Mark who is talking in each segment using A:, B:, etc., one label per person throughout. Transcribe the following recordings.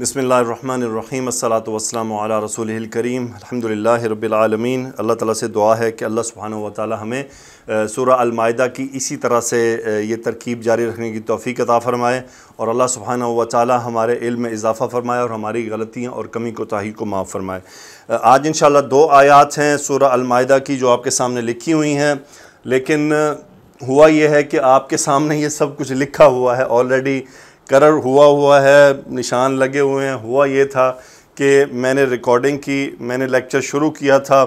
A: बसमीम अल्लाम रसूल करीम अलहमदिल्ल रबालमीन अल्लाह ताला से दुआ है कि अल्लाह सुबहान व ताली हमें सूर्य अलमायदा की इसी तरह से ये तरकीब जारी रखने की तोफ़ी अता फ़रमाए और अल्लाह सुबहान व ताली हमारे इल्म में इजाफ़ा फ़रमाए और हमारी गलतियाँ और कमी कोताही को, को माफ़ फ़रमाए आज इन दो आयात हैं सूर अलमायदा की जो आपके सामने लिखी हुई हैं लेकिन हुआ यह है कि आपके सामने ये सब कुछ लिखा हुआ है ऑलरेडी करर हुआ हुआ है निशान लगे हुए हैं हुआ ये था कि मैंने रिकॉर्डिंग की मैंने लेक्चर शुरू किया था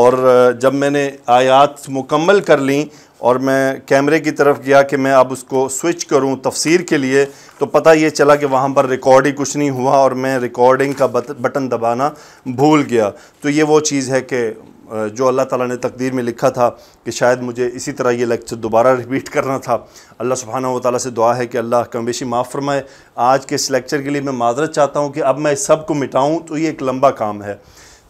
A: और जब मैंने आयात मुकम्मल कर ली और मैं कैमरे की तरफ गया कि मैं अब उसको स्विच करूं तफसीर के लिए तो पता ये चला कि वहाँ पर रिकॉर्ड ही कुछ नहीं हुआ और मैं रिकॉर्डिंग का बटन दबाना भूल गया तो ये वो चीज़ है कि जो अल्लाह ताला ने तकदीर में लिखा था कि शायद मुझे इसी तरह ये लेक्चर दोबारा रिपीट करना था अल्लाह सुबहाना वाली से दुआ है कि अल्लाह कमवेशी माफ़ फरमाए आज के इस लेक्चर के लिए मैं माजरत चाहता हूँ कि अब मैं इस सब को मिटाऊँ तो ये एक लंबा काम है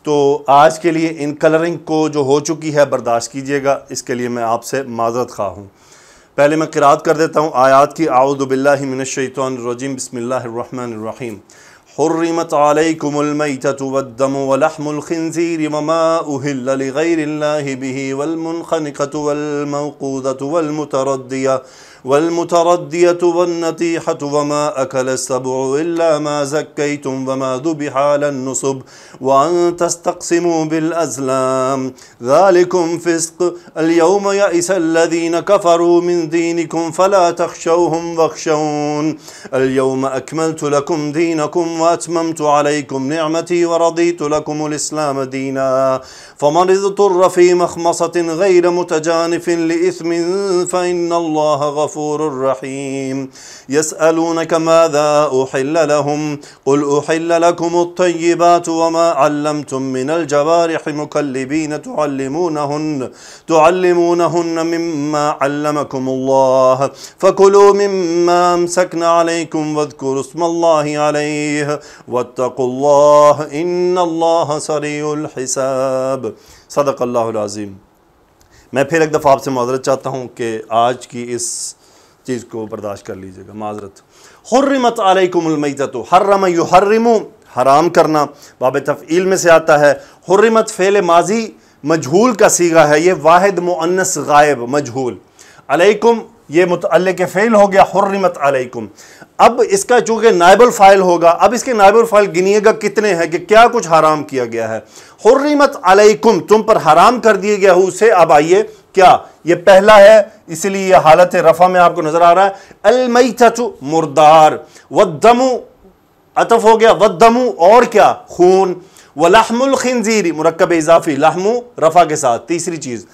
A: तो आज के लिए इन कलरिंग को जो हो चुकी है बर्दाश्त कीजिएगा इसके लिए मैं आपसे माजरत खा हूँ पहले मैं किरात कर देता हूँ आयात की आउदबिल्लिमिनशैतरजीम बसमिल्लर حرمت عليكم الميتة والدم ولحم الخنزير وما أهل لغير الله به والمنخنقة والموقوذة والمتردية والمتردية والنطيحة وما أكل السبع إلا ما زكيتم وما ذبح على النصب وأن تستقسموا بالأزلام ذلكم فسق اليوم يئس الذين كفروا من دينكم فلا تخشوهم واخشون اليوم أكملت لكم دينكم وأتممت عليكم نعمتي ورضيت لكم الإسلام دينا فمن اضطر في مخمصة غير متجانف لإثم فإن الله غفور غفور رحيم يسألونك ماذا أحل لهم قل أحل لكم الطيبات وما علمتم من الجوارح مكلبين تعلمونهن تعلمونهن مما علمكم الله فكلوا مما أمسكن عليكم واذكروا اسم الله عليه واتقوا الله إن الله سريع الحساب صدق अल्लाह आज़ीम मैं फिर एक दफ़ा आपसे माजरत चाहता हूँ कि आज की इस चीज़ को बर्दाश्त कर लीजिएगा माजरत हर्रमत आलकुमलमत हर्रम यू हर्रमो हराम करना बाब तफ़ील में से आता है हर्रमत फ़ेल माजी मजहूल का सीगा है ये वाहिद मुअन्नस गायब मजहूल अलैकुम ये मुतल के फ़ेल हो गया हर्रमत अलैकुम अब इसका चूंकि नायबल फ़ाइल होगा अब इसके नायबल फ़ाइल गिनिएगा कितने हैं कि क्या कुछ हराम किया गया है हर्रमत अलैकुम तुम पर हराम कर दिया गया हो उसे अब आइए क्या ये पहला है इसलिए यह हालत है रफ़ा में आपको नज़र आ रहा है अलमई मुर्दार वदमु अतफ हो गया वमु और क्या खून व लहमुल खनजीरी मरकब इजाफी लहमू रफ़ा के साथ तीसरी चीज़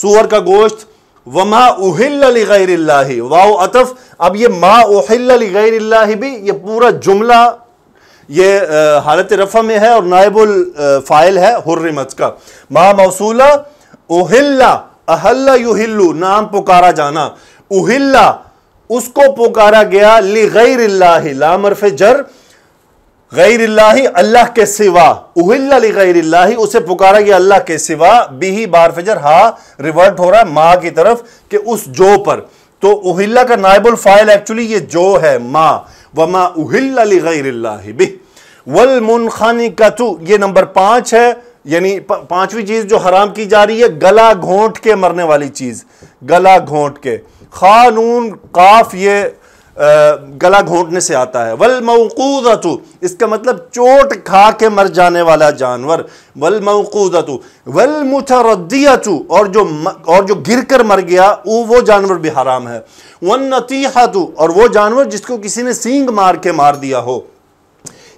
A: सूअर का गोश्त वाओ अतफ अब ये मा गैर भी ये पूरा जुमला ये हालत रफ़ा में है और नायबुल फ़ाइल है हुर्रमत का मा मौसूला उहिल्ला अहल्ला युहिल्लू नाम पुकारा जाना उहिल्ला उसको पुकारा गया ली गैर लामरफ जर गैर अल्लाह के सिवा उहिल्ला गैर उसे पुकारा गया अल्लाह के सिवा बिही बार फजर हा रिवर्ट हो रहा है माँ की तरफ के उस जो पर तो उहिल्ला का नायबुल फाइल एक्चुअली ये जो है माँ व माँ उहिल्ला गैर बि वल मुनखानी कतु ये नंबर पाँच है यानी पांचवी चीज जो हराम की जा रही है गला घोंट के मरने वाली चीज गला घोंट के खानून काफ ये गला घोंटने से आता है वल मऊकूदतु इसका मतलब चोट खा के मर जाने वाला जानवर वल मऊकूदतु वल मुतरदियतु और जो और जो गिर कर मर गया वो वो जानवर भी हराम है वन नतीहतु और वो जानवर जिसको किसी ने सींग मार के मार दिया हो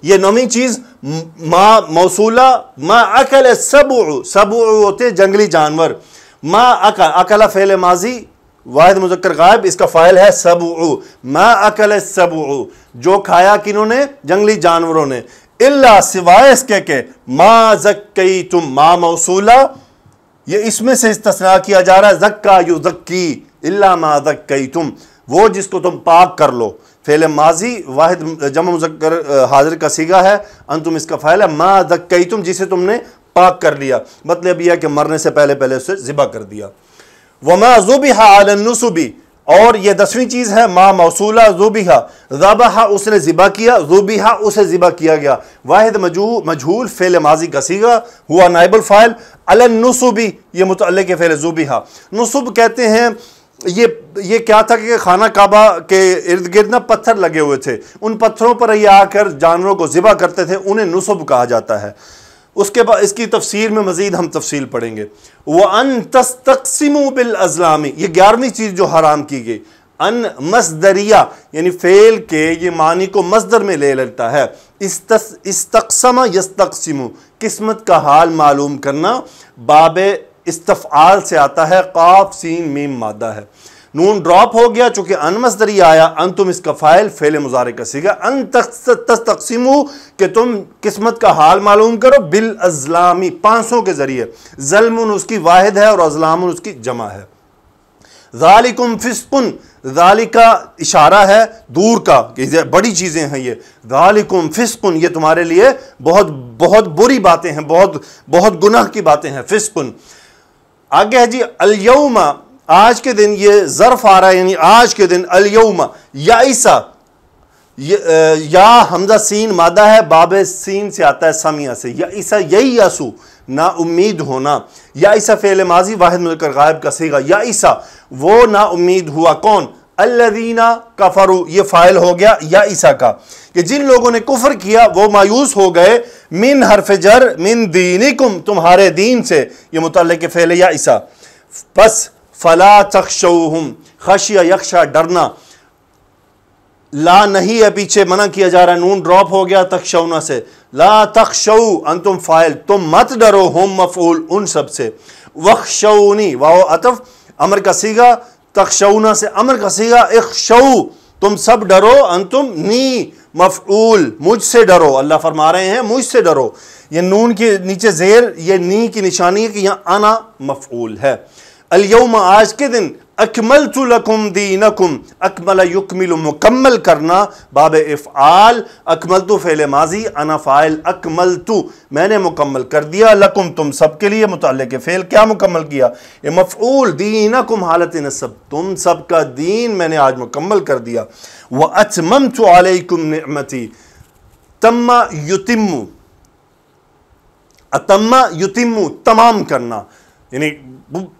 A: ये नौवीं चीज़ माँ मौसूला मा अकल सबू सबू होते जंगली जानवर मा अकल अकला फेले माजी वाहिद मुजक्र गायब इसका फ़ाइल है सब मा अकल सब जो खाया किन्होंने जंगली जानवरों ने इल्ला सिवाय इसके के मा जक्की तुम मा मौसूला ये इसमें से इस्तना किया जा रहा है जक्का यू जक्की इल्ला मा जक्की तुम वो जिसको तुम पाक कर लो फेल माजी वाहिद जमा मुजक्कर हाजिर का सीगा है अंतुम इसका फ़ाइल है मा जक्की तुम जिसे तुमने पाक कर लिया मतलब यह कि मरने से पहले पहले उसे ज़िबा कर दिया वमा जुबिहा आलनसुबी और यह दसवीं चीज़ है मा मौसूला जुबिहा जबाहा उसने ज़िबा किया जुबिहा उसे ज़िबा किया गया वाहिद मजू मजहूल फ़ेल माजी का सीगा हुआ नाइबल फ़ाइल अलनसुबी ये मुतल के फ़ेल जुबिहा नसुब कहते हैं ये ये क्या था कि खाना काबा के इर्द गिर्द ना पत्थर लगे हुए थे उन पत्थरों पर ये आकर जानवरों को ज़िबा करते थे उन्हें नसुब कहा जाता है उसके बाद इसकी तफसीर में मज़ीद हम तफसील पढ़ेंगे वह अन तस्तकसिम बिल अजलामी ये ग्यारहवीं चीज़ जो हराम की गई अन मसदरिया यानी फेल के ये मानी को मजदर में ले लेता है इस यस यस्तकसिम किस्मत का हाल मालूम करना बाब इस्तफ़ाल से आता है काफ सीन मीम मादा है नून ड्रॉप हो गया चूंकि अनमसदरी आया अन तुम इसका फाइल फेल मुजारे का सीखा अन तस तकसीम कि तुम किस्मत का हाल मालूम करो बिल अजलामी पाँचों के ज़रिए जलम उसकी वाहिद है और अजलाम उसकी जमा है जालिकुम फिस्कुन जालिका इशारा है दूर का बड़ी चीज़ें हैं ये जालिकुम फिस्कुन ये तुम्हारे लिए बहुत बहुत बुरी बातें हैं बहुत बहुत गुनाह की बातें हैं फिस्कुन आगे है जी अलयमा आज के दिन ये जरफ आ रहा है यानी आज के दिन अलयम या ईसा या हमजा सीन मादा है बाब सीन से आता है समिया से या ईसा यही यासू ना उम्मीद होना या ईसा फ़ेल माजी वाहिद मिलकर गायब का सीगा या ईसा वो ना उम्मीद हुआ कौन का कफरू ये फ़ाइल हो गया या ईसा का कि जिन लोगों ने कुफर किया वो मायूस हो गए मिन हरफ जर मिन दीनिकुम तुम्हारे दीन से ये मुतल फ़ैल या ईसा बस फ़ला तखशम खशिया यक्षा डरना ला नहीं है पीछे मना किया जा रहा है नून ड्रॉप हो गया तखशौना से ला तखशऊ अंतुम फ़ाइल तुम मत डरो होम मफूल उन सब से वक्शौनी वाह अतफ अमर का सीगा तखशौना से अमर का सीगा तुम सब डरो अंतुम नी मफूल मुझसे डरो अल्लाह फरमा रहे हैं मुझसे डरो ये नून के नीचे जेर ये नी की निशानी है कि यहाँ आना मफूल है अलयम आज के दिन अकमल चुलकुम तुलकुम दीनकुम अकमल युकमिल मुकम्मल करना बाब इफ़ाल अकमल तो फ़ैल माजी अना फ़ाइल अकमल तो मैंने मुकम्मल कर दिया लकुम तुम सब के लिए मुतल के फ़ेल क्या मुकम्मल किया ये मफ़ूल दीनकुम हालत नसब तुम सब का दीन मैंने आज मुकम्मल कर दिया व अचमम तो आलकुम नमती तम्मा युतिम अतम्मा युतिम तमाम करना यानी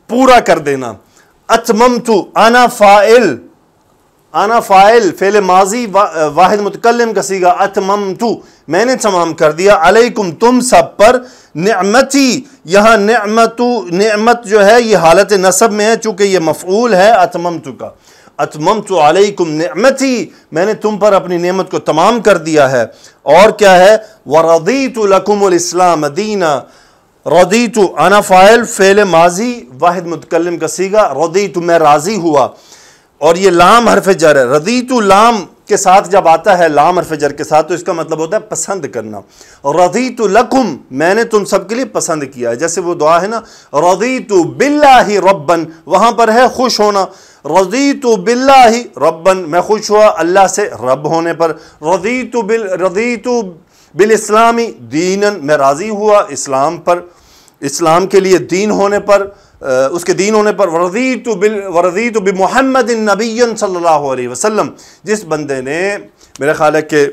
A: पूरा कर देना अचमम तो आना फ़ाइल आना फ़ाइल फेल माजी वा, वाहिद मुतकलम का सीगा अतमम तो मैंने तमाम कर दिया अलैकुम तुम सब पर ही यहाँ नमत नमत जो है ये हालत नसब में है चूँकि ये मफूल है अचमम तो का अतमम तो अलैकुम ही मैंने तुम पर अपनी नेमत को तमाम कर दिया है और क्या है वरदी तो लकुम इस्लाम दीना रदी तो अना फ़ाइल फ़ेल माजी वाहिद मुतकलम का सीगा रदी तो मैं राज़ी हुआ और ये लाम हरफ जर है रदी तो लाम के साथ जब आता है लाम हरफ जर के साथ तो इसका मतलब होता है पसंद करना रदी तो लकुम मैंने तुम सबके लिए पसंद किया है जैसे वो दुआ है ना रदी तो बिल्ला ही रबन वहाँ पर है खुश होना रदी तो बिल्ला ही रबन मैं खुश हुआ अल्लाह से रब होने पर रदी तो बिल रदी तो बिल इस्लामी दीनन मैं राज़ी हुआ इस्लाम पर इस्लाम के लिए दीन होने पर उसके दीन होने पर वर्दी तो बिल वर्दी तो बमहमद नबी सल्ला वसम जिस बंदे ने मेरा ख्याल है कि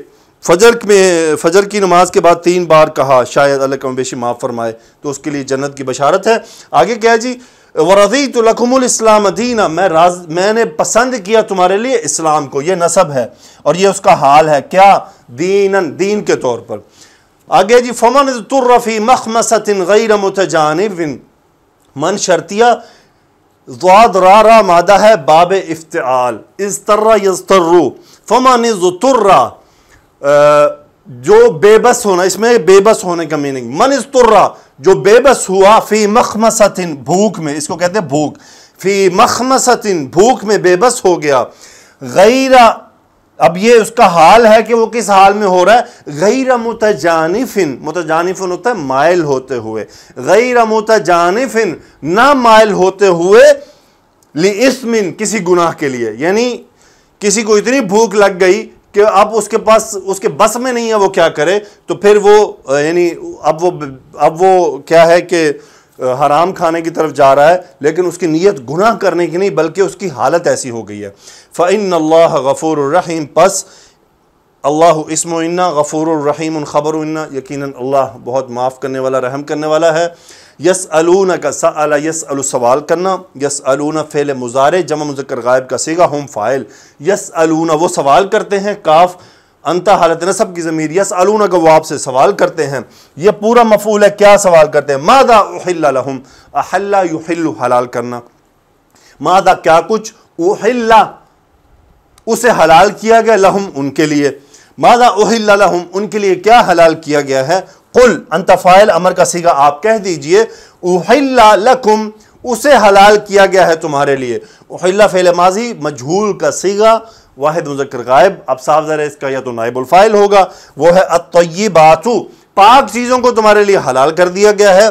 A: फजर में फजर की नमाज के बाद तीन बार कहा शायद अल्लाह कमबेशी माफ़ फरमाए तो उसके लिए जन्नत की बशारत है आगे क्या है जी वरदी तो तलकमल इस्लाम दीना मैं राज मैंने पसंद किया तुम्हारे लिए इस्लाम को ये नसब है और ये उसका हाल है क्या दीन दीन के तौर पर आगे जी फमन तुर्रफ़ी मखमसतिन गैर मतजानबिन मन शर्तिया रारा मादा है बाब इफ्ताल इस तर्रा यस्तर्रु फमन तुर्रा जो बेबस होना इसमें बेबस होने का मीनिंग मन इस तुर्रा जो बेबस हुआ फी मखमसतिन भूख में इसको कहते हैं भूख फी मखमसतिन भूख में बेबस हो गया गैरा अब ये उसका हाल है कि वो किस हाल में हो रहा है गैर मुतजानिफिन मुतजानिफिन होता है माइल होते हुए गैर मुतजानिफिन ना माइल होते हुए लिस्मिन किसी गुनाह के लिए यानी किसी को इतनी भूख लग गई कि अब उसके पास उसके बस में नहीं है वो क्या करे तो फिर वो यानी अब वो अब वो क्या है कि हराम खाने की तरफ जा रहा है लेकिन उसकी नीयत गुनाह करने की नहीं बल्कि उसकी हालत ऐसी हो गई है फ़ैन अल्लाह गफ़ूर रहीम पस अल्लाह इसम गफ़ूर रहीम ख़बर यकीन अल्लाह बहुत माफ़ करने वाला रहम करने वाला है यस अलून का सला यस सवाल करना यस अलून फ़ैल मुजारे जमा मुजक्र गायब का सीगा होम फ़ाइल यस अलून वो सवाल करते हैं काफ अंत हालत नसब की ज़मीर यस अलून का वो आपसे सवाल करते हैं यह पूरा मफूल है क्या सवाल करते हैं मादा उहिल्लाहम अहल्ला हलाल करना मादा क्या कुछ उहिल्ला उसे हलाल किया गया लहम उनके लिए मादा उहिल्लाहम उनके लिए क्या हलाल किया गया है कुल अंतफाइल अमर का सीगा आप कह दीजिए उहिल्ला लकुम उसे हलाल किया गया है तुम्हारे लिए उहिल्ला फेल माजी मजहूल का सीगा वाहिद मुजक्र गायब अब साफ ज़रा इसका या तो नायबुलफ़ाइल होगा वह है अतबातु पाक चीज़ों को तुम्हारे लिए हलाल कर दिया गया है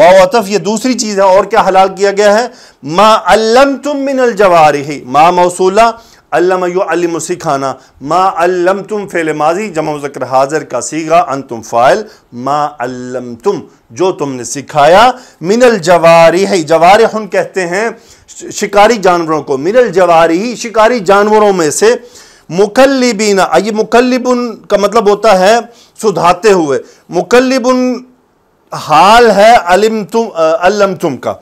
A: वावतफ ये दूसरी चीज़ है और क्या हलाल किया गया है मा अल्लम तुम मिनल जवारी मा मौसूला अल्लम सिखाना मा अल्लम तुम फ़ेल माजी जमा ज़क्र हाजिर का सीगा अन तुम फ़ाइल मा अल्लम तुम जो तुमने सिखाया मिनल जवारी है जवार हम कहते हैं शिकारी जानवरों को मिनल जवारी ही शिकारी जानवरों में से मुकल्लिबीना आइए मुकल्लिबुन का मतलब होता है सुधाते हुए मुकल्लिबुन हाल है अलम तुम अल्लम तुम का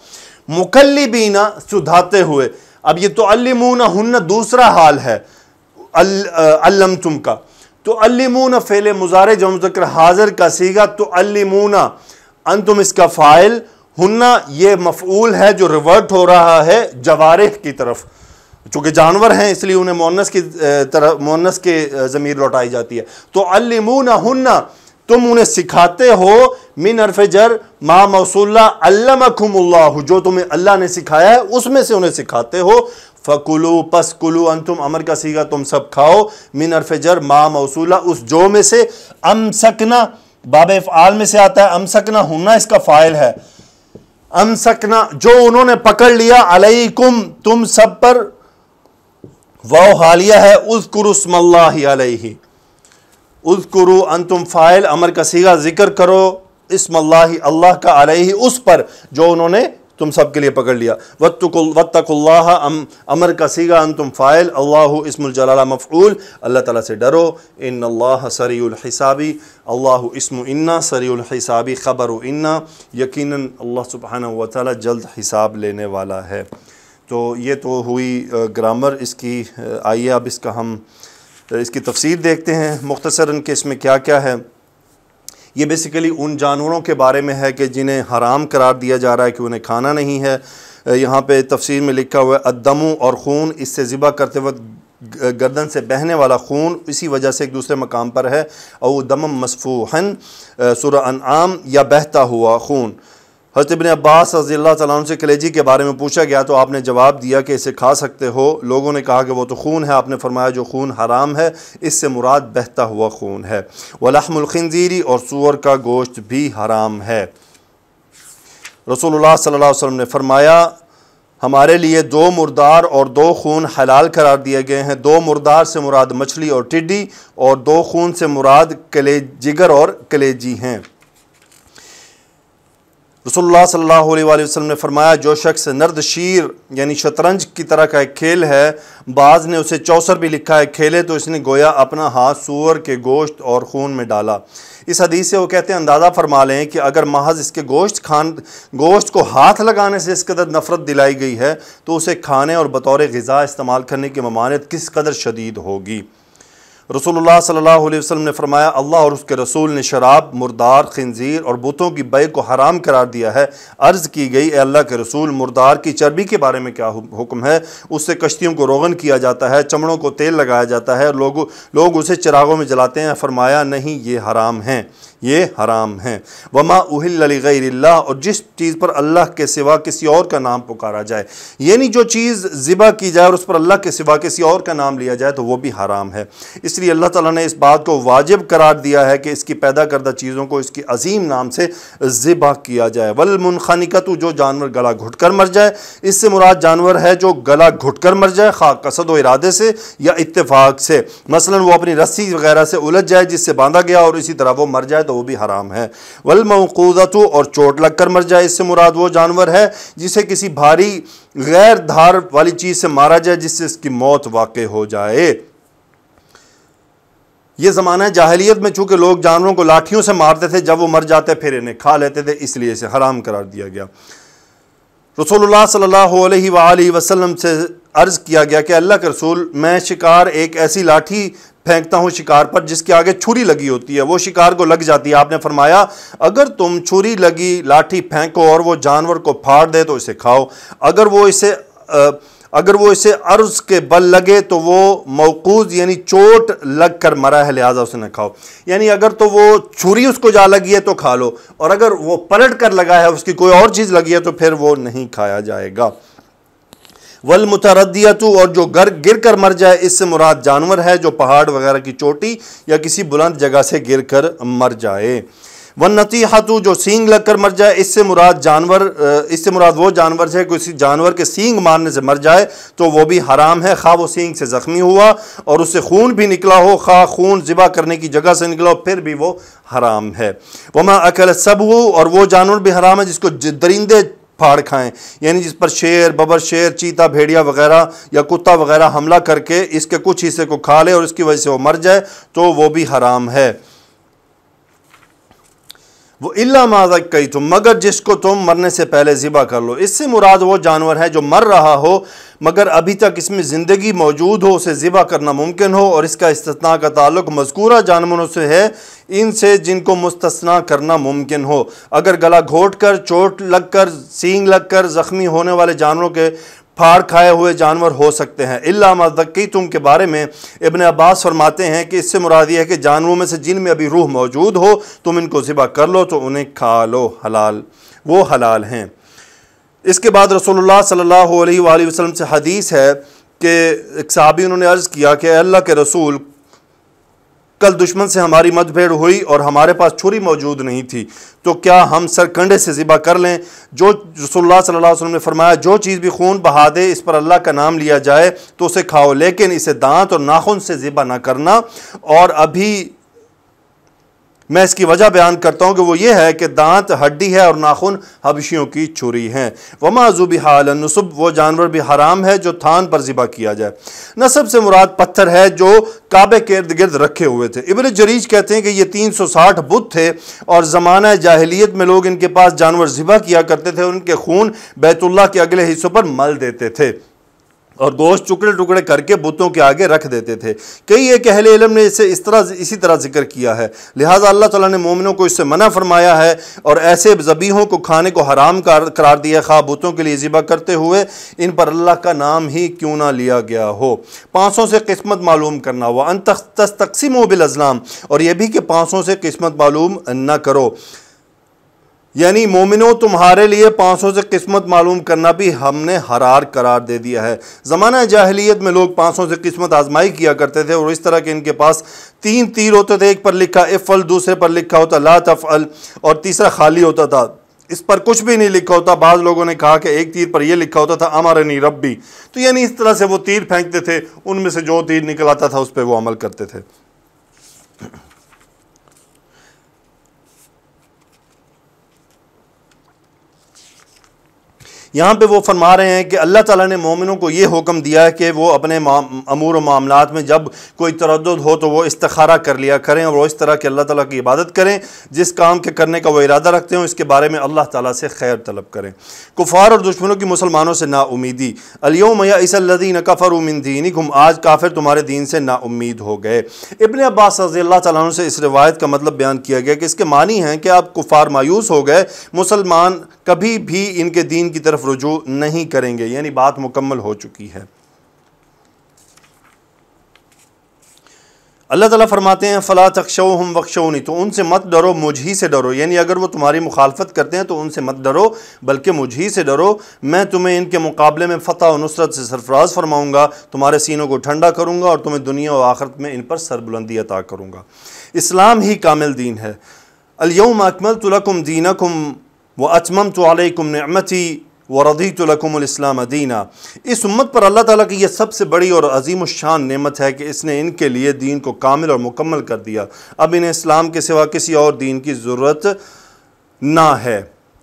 A: मुकल्लिबीना सुधाते हुए अब ये तो अलमून दूसरा हाल है अल्लम तुम का तो अलमून फ़ेल मुजारे जमजकर हाजिर का सीगा तो अलमूना अन तुम इसका फ़ाइल हन्ना ये मफूल है जो रिवर्ट हो रहा है जवार की तरफ चूंकि जानवर हैं इसलिए उन्हें मोनस की तरफ मोनस के ज़मीर लौटाई जाती है तो अलमून हन्ना तुम उन्हें सिखाते हो मिन अरफ जर मा मौसल्ला जो तुम्हें अल्लाह ने सिखाया है उसमें से उन्हें सिखाते हो फकुलु पस कुलू अंतुम अमर का सीगा तुम सब खाओ मिन अरफ जर मा मौसूला उस जो में से अम सकना बाब आल में से आता है अम सकना होना इसका फ़ाइल है अम सकना जो उन्होंने पकड़ लिया कुम तुम सब पर वह हालिया है उस कुरस्मल्ला अलैहि उजकुरु अंतुम फ़ाइल अमर का सीगा ज़िक्र करो इसमल्ला अल्लाह का रही उस पर जो उन्होंने तुम सब के लिए पकड़ लिया वत वत्तकुल्लाह अम, अमर का सीगा अंतुम फ़ाइल अल्लाह इसमजलाला मफ़ूल अल्लाह ताला से डरो इन अल्लाह सरीसाबी अल्लाह इसम इन्ना सरीसाबी ख़बर इन्ना यकीन अल्लाह सुबहाना व ताली जल्द हिसाब लेने वाला है तो ये तो हुई ग्रामर इसकी आइए अब इसका हम इसकी तफसीर देखते हैं मुख्तसरा कि इसमें क्या क्या है ये बेसिकली उन जानवरों के बारे में है कि जिन्हें हराम करार दिया जा रहा है कि उन्हें खाना नहीं है यहाँ पे तफसीर में लिखा हुआ है अदमों और खून इससे ज़िबा करते वक्त गर्दन से बहने वाला खून इसी वजह से एक दूसरे मकाम पर है और दमम मसफूहन सुर अनआम या बहता हुआ खून हजरत इबन अब्बास रजील्ला से कलेजी के बारे में पूछा गया तो आपने जवाब दिया कि इसे खा सकते हो लोगों ने कहा कि वो तो खून है आपने फरमाया जो खून हराम है इससे मुराद बहता हुआ खून है वलहमलखनजीरी और सूअर का गोश्त भी हराम है रसोल्ला सल्ला वसलम ने फरमाया हमारे लिए दो मुर्दार और दो खून हलाल करार दिए गए हैं दो मुर्दार से मुराद मछली और टिड्डी और दो खून से मुराद कले जिगर और कलेजी हैं रसोल्ला सल्ला वसम ने फरमाया जो शख्स नर्दशीर यानी शतरंज की तरह का एक खेल है बाज ने उसे चौसर भी लिखा है खेले तो इसने गोया अपना हाथ सूअर के गोश्त और खून में डाला इस हदीस से वो कहते हैं अंदाज़ा फरमा लें कि अगर महज इसके गोश्त खान गोश्त को हाथ लगाने से इस कदर नफ़रत दिलाई गई है तो उसे खाने और बतौर गज़ा इस्तेमाल करने की ममानत किस कदर शदीद होगी रसोल्ला सल्ला वसलम ने फरमाया अल्लाह और उसके रसूल ने शराब मुर्दार खनजीर और बुतों की बे को हराम करार दिया है अर्ज़ की गई अल्लाह के रसूल मुर्दार की चर्बी के बारे में क्या हुक्म है उससे कश्तियों को रोगन किया जाता है चमड़ों को तेल लगाया जाता है लोग लोग उसे चिरागों में जलाते हैं फरमाया नहीं ये हराम हैं ये हराम हैं वमा उहिल्ला और जिस चीज़ पर अल्लाह के सिवा किसी और का नाम पुकारा जाए यानी जो चीज़ ज़िबा की जाए और उस पर अल्लाह के सिवा किसी और का नाम लिया जाए तो वो भी हराम है इसलिए अल्लाह ताला ने इस बात को वाजिब करार दिया है कि इसकी पैदा करदा चीज़ों को इसके अजीम नाम से ज़िबा किया जाए वल तो जो जानवर गला घुट कर मर जाए इससे मुराद जानवर है जो गला घुट मर जाए खा कसद व इरादे से या इतफाक़ से मसला वो अपनी रस्सी वगैरह से उलझ जाए जिससे बांधा गया और इसी तरह वो मर जाए तो वो भी हराम है वल मौकूदतु और चोट लगकर मर जाए इससे मुराद वो जानवर है जिसे किसी भारी गैर धार वाली चीज़ से मारा जाए जिससे इसकी मौत वाकई हो जाए ये ज़माना है जाहलीत में चूँकि लोग जानवरों को लाठियों से मारते थे जब वो मर जाते फिर इन्हें खा लेते थे इसलिए इसे हराम करार दिया गया रसोल्ला सल्लल्लाहु अलैहि वसल्लम से अर्ज़ किया गया कि अल्लाह के रसूल मैं शिकार एक ऐसी लाठी फेंकता हूँ शिकार पर जिसके आगे छुरी लगी होती है वो शिकार को लग जाती है आपने फरमाया अगर तुम छुरी लगी लाठी फेंको और वो जानवर को फाड़ दे तो इसे खाओ अगर वो इसे अगर वो इसे अर्ज के बल लगे तो वो मौकूज़ यानी चोट लग कर मरा है लिहाजा उसे न खाओ यानी अगर तो वो छुरी उसको जा लगी है तो खा लो और अगर वो पलट कर लगा है उसकी कोई और चीज़ लगी है तो फिर वो नहीं खाया जाएगा वल मुतरदियतु और जो गर गिर कर मर जाए इससे मुराद जानवर है जो पहाड़ वगैरह की चोटी या किसी बुलंद जगह से गिर कर मर जाए वन नतीहतु जो सींग लग कर मर जाए इससे मुराद जानवर इससे मुराद वो जानवर है किसी जानवर के सींग मारने से मर जाए तो वो भी हराम है खा वो सींग से ज़ख्मी हुआ और उससे खून भी निकला हो खा खून ज़िबा करने की जगह से निकला हो फिर भी वो हराम है वमा अकल सब और वो जानवर भी हराम है जिसको दरिंदे फाड़ खाएं यानी जिस पर शेर बबर शेर चीता भेड़िया वगैरह या कुत्ता वगैरह हमला करके इसके कुछ हिस्से को खा ले और इसकी वजह से वो मर जाए तो वो भी हराम है वो इल्ला माजक कई तुम मगर जिसको तुम मरने से पहले ज़िबा कर लो इससे मुराद वो जानवर है जो मर रहा हो मगर अभी तक इसमें ज़िंदगी मौजूद हो उसे ज़िबा करना मुमकिन हो और इसका इस्तना का ताल्लुक मजकूरा जानवरों से है इनसे जिनको मुस्तना करना मुमकिन हो अगर गला घोट कर चोट लग कर सींग लग कर ज़ख्मी होने वाले जानवरों के फाड़ खाए हुए जानवर हो सकते हैं इलाम मदक्की तुम के बारे में इबन अब्बास फरमाते हैं कि इससे मुराद यह है कि जानवरों में से जिन में अभी रूह मौजूद हो तुम इनको ज़िबा कर लो तो उन्हें खा लो हलाल वो हलाल हैं इसके बाद रसोल्ला सल्ला वसलम से हदीस है कि एक सहाबी उन्होंने अर्ज़ किया कि अल्लाह के रसूल कल दुश्मन से हमारी मतभेड़ हुई और हमारे पास छुरी मौजूद नहीं थी तो क्या हम सर कंडे से ज़िबा कर लें जो रसोल्ला सल्ला अलैहि ने फरमाया जो चीज़ भी खून बहा दे इस पर अल्लाह का नाम लिया जाए तो उसे खाओ लेकिन इसे दांत और नाखून से ज़िबा ना करना और अभी मैं इसकी वजह बयान करता हूँ कि वो ये है कि दांत हड्डी है और नाखून हबशियों की छुरी हैं वमाजू हाल नसब वो जानवर भी हराम है जो थान पर ज़िबा किया जाए नसब से मुराद पत्थर है जो काबे के इर्द गिर्द रखे हुए थे इबन जरीज कहते हैं कि ये तीन सौ साठ बुत थे और ज़माना जाहलीत में लोग इनके पास जानवर ज़िबा किया करते थे उनके खून बैतुल्ला के अगले हिस्सों पर मल देते थे और गोश्त टुकड़े टुकड़े करके बुतों के आगे रख देते थे कई एक अहल इलम ने इसे इस तरह इसी तरह जिक्र किया है लिहाजा अल्लाह ताला ने मोमिनों को इससे मना फरमाया है और ऐसे जबीहों को खाने को हराम करार दिया खा बुतों के लिए ज़िबा करते हुए इन पर अल्लाह का नाम ही क्यों ना लिया गया हो पाँचों से किस्मत मालूम करना हुआ अन तस्तकसीम बिल अजलाम और यह भी कि पाँचों से किस्मत मालूम ना करो यानी मोमिनो तुम्हारे लिए पाँसों से किस्मत मालूम करना भी हमने हरार करार दे दिया है ज़माना जाहलीत में लोग पाँसों से किस्मत आजमाई किया करते थे और इस तरह के इनके पास तीन तीर होते थे एक पर लिखा इफ़ल दूसरे पर लिखा होता ला तफ़ल और तीसरा खाली होता था इस पर कुछ भी नहीं लिखा होता बाज़ लोगों ने कहा कि एक तीर पर यह लिखा होता था नी रबी तो यानी इस तरह से वो तीर फेंकते थे उनमें से जो तीर निकल आता था उस पर वो अमल करते थे यहाँ पे वो फरमा रहे हैं कि अल्लाह ताला ने मोमिनों को ये हुक्म दिया है कि वो अपने अमूर व मामला में जब कोई तरद हो तो वो इस्तारा कर लिया करें और वो इस तरह के अल्लाह ताला की इबादत करें जिस काम के करने का वो इरादा रखते हों इसके बारे में अल्लाह ताला से खैर तलब करें कुफार और दुश्मनों की मुसलमानों से नाउमीदी अलियोमया न कफ़र उमिन दीनी घुम आज काफिर तुम्हारे दीन से नाउमीद हो गए इबन अब्बास रजी अल्लाह तु से इस रिवायत का मतलब बयान किया गया कि इसके मानी हैं कि आप कुफार मायूस हो गए मुसलमान कभी भी इनके दीन की तरफ रुजू नहीं करेंगे यानी बात मुकम्मल हो चुकी है अल्लाह ताला फरमाते हैं फ़ला तकशो हम नहीं तो उनसे मत डरो मुझ ही से डरो यानी अगर वो तुम्हारी मुखालफत करते हैं तो उनसे मत डरो बल्कि मुझ ही से डरो मैं तुम्हें इनके मुकाबले में फ़तह और नुसरत से सरफराज फरमाऊँगा तुम्हारे सीनों को ठंडा करूँगा और तुम्हें दुनिया और आखरत में इन पर सरबुलंदी अता करूँगा इस्लाम ही कामिल दीन है अलयम अकमल तुलकुम दीनकुम व अचमम तो आलकुम नमती व रदी तोलकमस्लाम दीना इस उम्मत पर अल्लाह ताला की यह सबसे बड़ी और अजीम शान नेमत है कि इसने इनके लिए दीन को कामिल और मुकम्मल कर दिया अब इन्हें इस्लाम के सिवा किसी और दीन की ज़रूरत ना है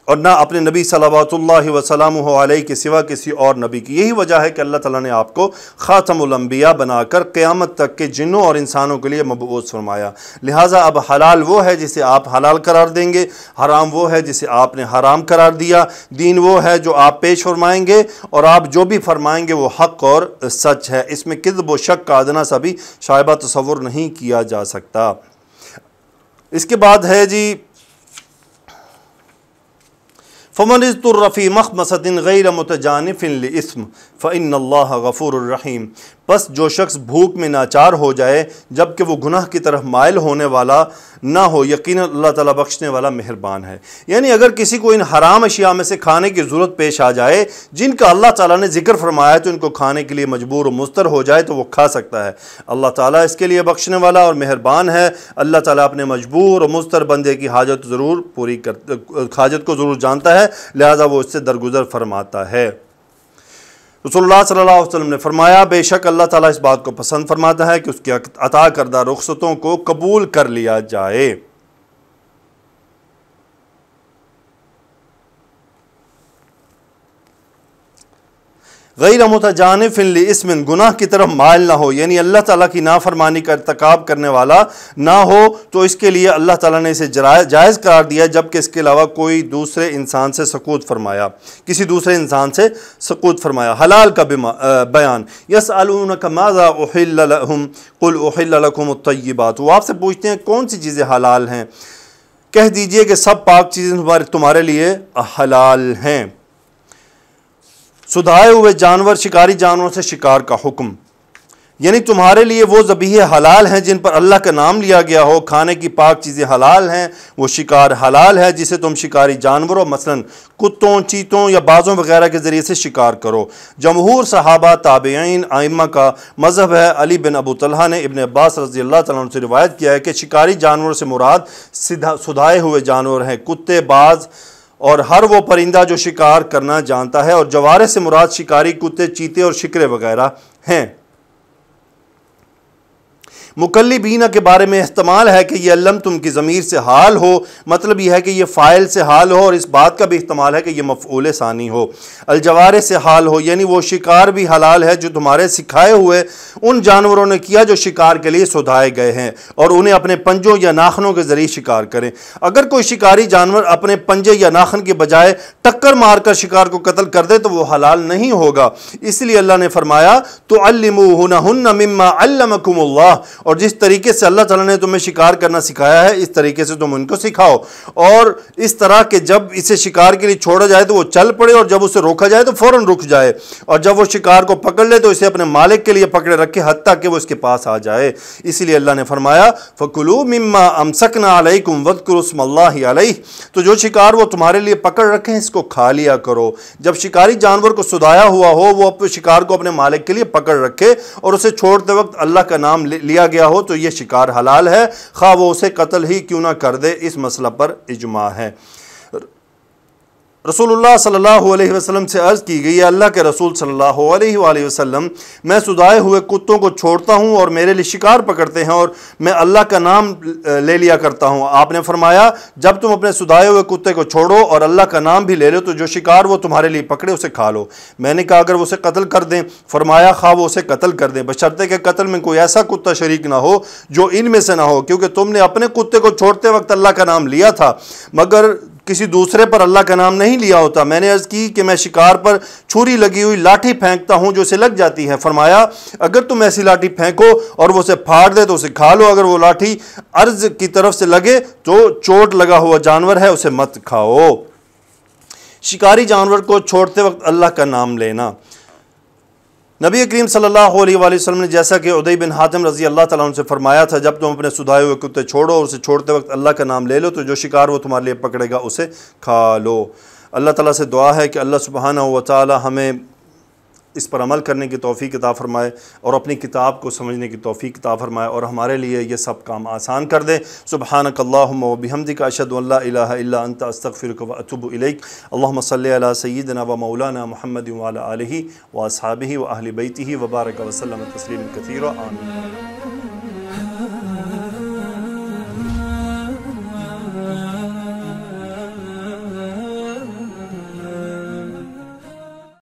A: और ना अपने नबी सलावतुल्ल अलैहि के सिवा किसी और नबी की यही वजह है कि अल्लाह ताला ने आपको ख़ातमलम्बिया बनाकर क़्यामत तक के जिनों और इंसानों के लिए मबूस फरमाया लिहाजा अब हलाल वो है जिसे आप हलाल करार देंगे हराम वो है जिसे आपने हराम करार दिया दीन वो है जो आप पेश फरमाएँगे और आप जो भी फरमाएँगे वो हक और सच है इसमें किदब व शक का आदना सा भी शायबा तस्वुर नहीं किया जा सकता इसके बाद है जी फ़मनज़ुर्रफ़ी मख मसदिन गैर मतजानफ़िन इसम फ़िन रहीम बस जो शख्स भूख में नाचार हो जाए जबकि वो गुनाह की तरफ मायल होने वाला ना हो यकीन अल्लाह ताला बख्शने वाला मेहरबान है यानी अगर किसी को इन हराम अशिया में से खाने की ज़रूरत पेश आ जाए जिनका अल्लाह ताला ने जिक्र फरमाया तो इनको खाने के लिए मजबूर मुस्तर हो जाए तो वो खा सकता है अल्लाह ताला इसके लिए बख्शने वाला और मेहरबान है अल्लाह ताला अपने मजबूर और मुस्तर बंदे की हाजत ज़रूर पूरी कर हाजत को ज़रूर जानता है लिहाजा वो इससे दरगुजर फरमाता है रसोल्ला सल्ला वसलम ने फरमाया बेशक अल्लाह ताला इस बात को पसंद फरमाता है कि उसकी अता करदा रुख्सतों को कबूल कर लिया जाए गैर मुतजानफिल इसमिन गुनाह की तरफ मायल ना हो यानी अल्लाह ताला की नाफरमानी का इरतकब करने वाला ना हो तो इसके लिए अल्लाह ताला ने इसे जायज़ करार दिया जबकि इसके अलावा कोई दूसरे इंसान से सकूत फरमाया किसी दूसरे इंसान से सकूत फरमाया हलाल का बयान यस माजा ओहिलम कुल ओहिलकुमतबात वो आपसे पूछते हैं कौन सी चीज़ें हलाल हैं कह दीजिए कि सब पाक चीज़ें तुम्हारे लिए हलाल हैं सुधाए हुए जानवर शिकारी जानवर से शिकार का हुक्म यानी तुम्हारे लिए वो जबीह हलाल हैं जिन पर अल्लाह का नाम लिया गया हो खाने की पाक चीज़ें हलाल हैं वो शिकार हलाल है जिसे तुम शिकारी जानवरों मसलन कुत्तों चीतों या बाज़ों वगैरह के ज़रिए से शिकार करो जमहूर सहाबा ताबेन आइमा का मज़हब है अली बिन अबू तलहा ने इबन अब्बास रजी अल्लाह तुम से रिवायत किया है कि शिकारी जानवरों से मुराद सुधाए हुए जानवर हैं कुत्ते बाज़ और हर वो परिंदा जो शिकार करना जानता है और जवारे से मुराद शिकारी कुत्ते चीते और शिकरे वगैरह हैं मुकलबीना के बारे में इस्तेमाल है कि यह अल्लम तुम की ज़मीर से हाल हो मतलब यह है कि यह फ़ाइल से हाल हो और इस बात का भी इस्तेमाल है कि यह मफूल सानी हो अलजवारे से हाल हो यानी वो शिकार भी हलाल है जो तुम्हारे सिखाए हुए उन जानवरों ने किया जो शिकार के लिए सुधाए गए हैं और उन्हें अपने पंजों या नाखनों के ज़रिए शिकार करें अगर कोई शिकारी जानवर अपने पंजे या नाखन के बजाय टक्कर मारकर शिकार को कत्ल कर दे तो वह हलाल नहीं होगा इसलिए अल्लाह ने फरमाया तो अल्लमून और जिस तरीके से अल्लाह तला ने तुम्हें शिकार करना सिखाया है इस तरीके से तुम उनको सिखाओ और इस तरह के जब इसे शिकार के लिए छोड़ा जाए तो वो चल पड़े और जब उसे रोका जाए तो फ़ौर रुक जाए और जब वो शिकार को पकड़ ले तो इसे अपने मालिक के लिए पकड़े रखे हती कि वो इसके पास आ जाए इसीलिए अल्लाह ने फरमाया फ़कुलू मिम्मा अमसकना अलैकुम वदकुरसमल्लाही तो जो शिकार वो तुम्हारे लिए पकड़ रखें इसको खा लिया करो जब शिकारी जानवर को सुधाया हुआ हो वो शिकार को अपने मालिक के लिए पकड़ रखे और उसे छोड़ते वक्त अल्लाह का नाम लिया गया गया हो तो ये शिकार हलाल है खा वो उसे कत्ल ही क्यों ना कर दे इस मसला पर इजमा है रसूलुल्लाह सल्लल्लाहु अलैहि वसल्लम से अर्ज़ की गई अल्लाह के रसूल सल्लल्लाहु अलैहि वसल्लम मैं सुधाए हुए कुत्तों को छोड़ता हूँ और मेरे लिए शिकार पकड़ते हैं और मैं अल्लाह का नाम ले लिया करता हूँ आपने फरमाया जब तुम अपने सुधाए हुए कुत्ते को छोड़ो और अल्लाह का नाम भी ले लो तो जो शिकार वो तुम्हारे लिए पकड़े उसे खा लो मैंने कहा अगर उसे कत्ल कर दें फरमाया खा वो उसे कत्ल कर दें बशर्ते के कत्ल में कोई ऐसा कुत्ता शरीक ना हो जो इनमें से ना हो क्योंकि तुमने अपने कुत्ते को छोड़ते वक्त अल्लाह का नाम लिया था मगर किसी दूसरे पर अल्लाह का नाम नहीं लिया होता मैंने अर्ज़ की कि मैं शिकार पर छुरी लगी हुई लाठी फेंकता हूँ जो उसे लग जाती है फरमाया अगर तुम ऐसी लाठी फेंको और वो उसे फाड़ दे तो उसे खा लो अगर वो लाठी अर्ज की तरफ से लगे तो चोट लगा हुआ जानवर है उसे मत खाओ शिकारी जानवर को छोड़ते वक्त अल्लाह का नाम लेना नबी करीम सल्लल्लाहु अलैहि वसल्लम ने जैसा कि उदय बिन हातिम रजी अल्लाह ताला उनसे फरमाया था जब तुम अपने सुधाए हुए कुत्ते छोड़ो और उसे छोड़ते वक्त अल्लाह का नाम ले लो तो जो शिकार वो तुम्हारे लिए पकड़ेगा उसे खा लो अल्लाह ताला से दुआ है कि अल्लाह सुबहाना व ताली हमें इस पर अमल करने की तोफ़ी किता फ़रमाए और अपनी किताब को समझने की तोफ़ी किता फ़रमाए और हमारे लिए ये सब काम आसान कर दे सुबह कल्लाबहमदी का अशद अंत अस्तफ़िर सईद नव व मौलाना महमद वाल वसाबी व अहल बैती ही वबारक वसलम तस्लिम कतीर आमीन